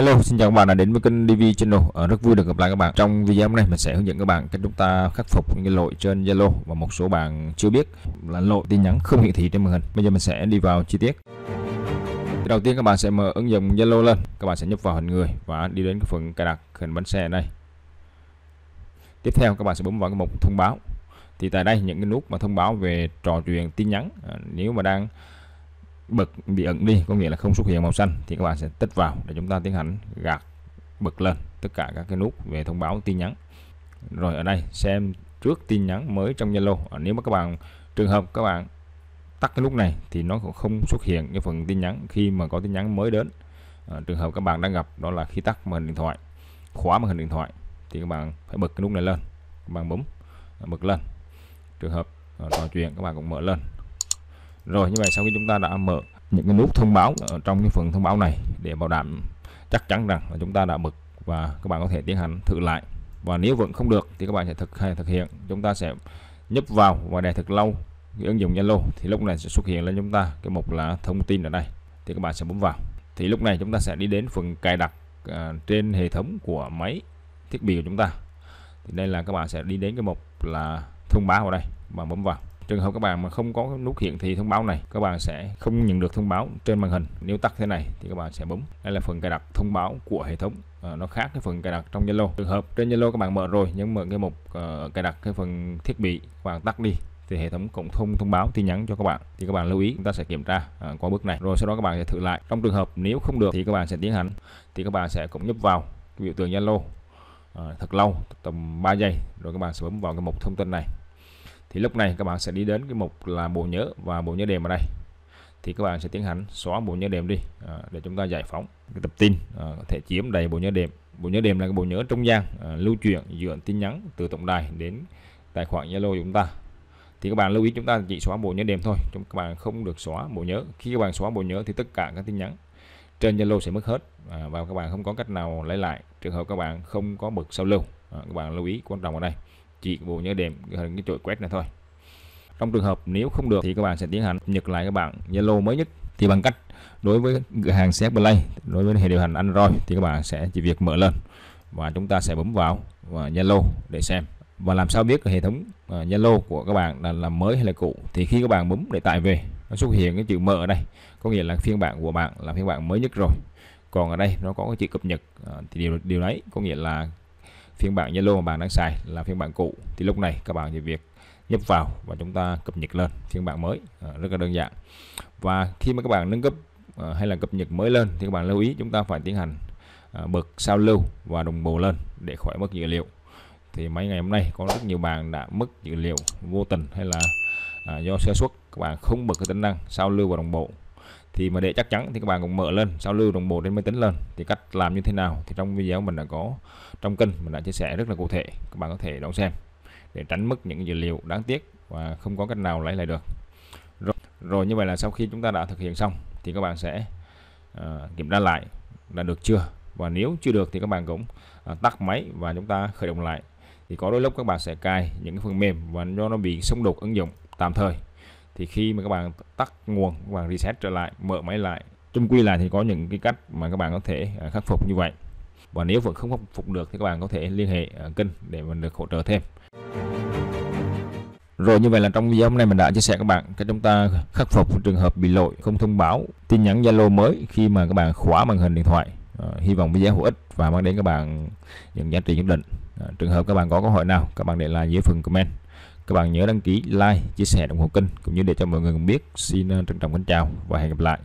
Hello, xin chào các bạn đã đến với kênh DV Channel. Ở ờ, rất vui được gặp lại các bạn. Trong video hôm nay mình sẽ hướng dẫn các bạn cách chúng ta khắc phục những cái lỗi trên Zalo và một số bạn chưa biết là lỗi tin nhắn không hiển thị trên màn hình. Bây giờ mình sẽ đi vào chi tiết. đầu tiên các bạn sẽ mở ứng dụng Zalo lên, các bạn sẽ nhấp vào hình người và đi đến cái phần cài đặt hình bánh xe này. Tiếp theo các bạn sẽ bấm vào cái mục thông báo. Thì tại đây những cái nút mà thông báo về trò chuyện tin nhắn, ờ, nếu mà đang bậc bị ẩn đi có nghĩa là không xuất hiện màu xanh thì các bạn sẽ tích vào để chúng ta tiến hành gạt bật lên tất cả các cái nút về thông báo tin nhắn rồi ở đây xem trước tin nhắn mới trong Zalo nếu mà các bạn trường hợp các bạn tắt cái nút này thì nó cũng không xuất hiện cái phần tin nhắn khi mà có tin nhắn mới đến à, trường hợp các bạn đang gặp đó là khi tắt màn hình điện thoại khóa màn hình điện thoại thì các bạn phải bật cái nút này lên các bạn bấm bật lên trường hợp ờ, trò chuyện các bạn cũng mở lên rồi như vậy sau khi chúng ta đã mở những cái nút thông báo ở trong cái phần thông báo này để bảo đảm chắc chắn rằng là chúng ta đã bực và các bạn có thể tiến hành thử lại và nếu vẫn không được thì các bạn sẽ thực hay thực hiện chúng ta sẽ nhấp vào và để thật lâu cái ứng dụng Zalo thì lúc này sẽ xuất hiện lên chúng ta cái mục là thông tin ở đây thì các bạn sẽ bấm vào thì lúc này chúng ta sẽ đi đến phần cài đặt à, trên hệ thống của máy thiết bị của chúng ta thì đây là các bạn sẽ đi đến cái mục là thông báo ở đây và bấm vào trường hợp các bạn mà không có nút hiện thị thông báo này các bạn sẽ không nhận được thông báo trên màn hình nếu tắt thế này thì các bạn sẽ bấm đây là phần cài đặt thông báo của hệ thống à, nó khác cái phần cài đặt trong Zalo trường hợp trên Zalo các bạn mở rồi nhưng mở cái mục uh, cài đặt cái phần thiết bị các bạn tắt đi thì hệ thống cũng thông thông báo tin nhắn cho các bạn thì các bạn lưu ý chúng ta sẽ kiểm tra à, qua bước này rồi sau đó các bạn sẽ thử lại trong trường hợp nếu không được thì các bạn sẽ tiến hành thì các bạn sẽ cũng nhấp vào biểu tượng Zalo à, thật lâu tầm 3 giây rồi các bạn sẽ bấm vào cái mục thông tin này thì lúc này các bạn sẽ đi đến cái mục là bộ nhớ và bộ nhớ đệm ở đây thì các bạn sẽ tiến hành xóa bộ nhớ đệm đi à, để chúng ta giải phóng cái tập tin à, có thể chiếm đầy bộ nhớ đệm bộ nhớ đệm là cái bộ nhớ trung gian à, lưu chuyển giữa tin nhắn từ tổng đài đến tài khoản Zalo chúng ta thì các bạn lưu ý chúng ta chỉ xóa bộ nhớ đệm thôi chúng các bạn không được xóa bộ nhớ khi các bạn xóa bộ nhớ thì tất cả các tin nhắn trên Zalo sẽ mất hết và các bạn không có cách nào lấy lại trường hợp các bạn không có bậc sau lưu các bạn lưu ý quan trọng ở đây chỉ bộ nhớ đệm hình cái chuỗi quét này thôi trong trường hợp nếu không được thì các bạn sẽ tiến hành nhật lại các bạn Zalo mới nhất thì bằng cách đối với cửa hàng CF Play đối với hệ điều hành Android thì các bạn sẽ chỉ việc mở lên và chúng ta sẽ bấm vào và Zalo để xem và làm sao biết hệ thống à, Zalo của các bạn là, là mới hay là cũ thì khi các bạn bấm để tải về nó xuất hiện cái chữ mở ở đây có nghĩa là phiên bản của bạn là phiên bản mới nhất rồi còn ở đây nó có cái chữ cập nhật à, thì điều điều đấy có nghĩa là phiên bản Zalo mà bạn đang xài là phiên bản cũ thì lúc này các bạn chỉ việc nhấp vào và chúng ta cập nhật lên phiên bản mới ờ, rất là đơn giản và khi mà các bạn nâng cấp ờ, hay là cập nhật mới lên thì các bạn lưu ý chúng ta phải tiến hành ờ, bật sao lưu và đồng bộ lên để khỏi mất dữ liệu thì mấy ngày hôm nay có rất nhiều bạn đã mất dữ liệu vô tình hay là do sơ suất các bạn không bật cái tính năng sao lưu và đồng bộ thì mà để chắc chắn thì các bạn cũng mở lên sao lưu đồng bộ đến máy tính lên thì cách làm như thế nào thì trong video mình đã có trong kênh mình đã chia sẻ rất là cụ thể các bạn có thể đón xem để tránh mất những dữ liệu đáng tiếc và không có cách nào lấy lại được rồi, rồi như vậy là sau khi chúng ta đã thực hiện xong thì các bạn sẽ à, kiểm tra lại là được chưa và nếu chưa được thì các bạn cũng à, tắt máy và chúng ta khởi động lại thì có đôi lúc các bạn sẽ cài những phần mềm và do nó bị xung đột ứng dụng tạm thời thì khi mà các bạn tắt nguồn và reset trở lại mở máy lại chung quy là thì có những cái cách mà các bạn có thể à, khắc phục như vậy và nếu vẫn không khắc phục được thì các bạn có thể liên hệ à, kênh để mình được hỗ trợ thêm rồi như vậy là trong video hôm nay mình đã chia sẻ các bạn cách chúng ta khắc phục trường hợp bị lỗi không thông báo tin nhắn Zalo mới khi mà các bạn khóa màn hình điện thoại. À, hy vọng video hữu ích và mang đến các bạn những giá trị nhất định. À, trường hợp các bạn có câu hỏi nào các bạn để lại dưới phần comment. Các bạn nhớ đăng ký, like, chia sẻ, ủng hộ kênh cũng như để cho mọi người biết. Xin ờ, trân trọng kính chào và hẹn gặp lại.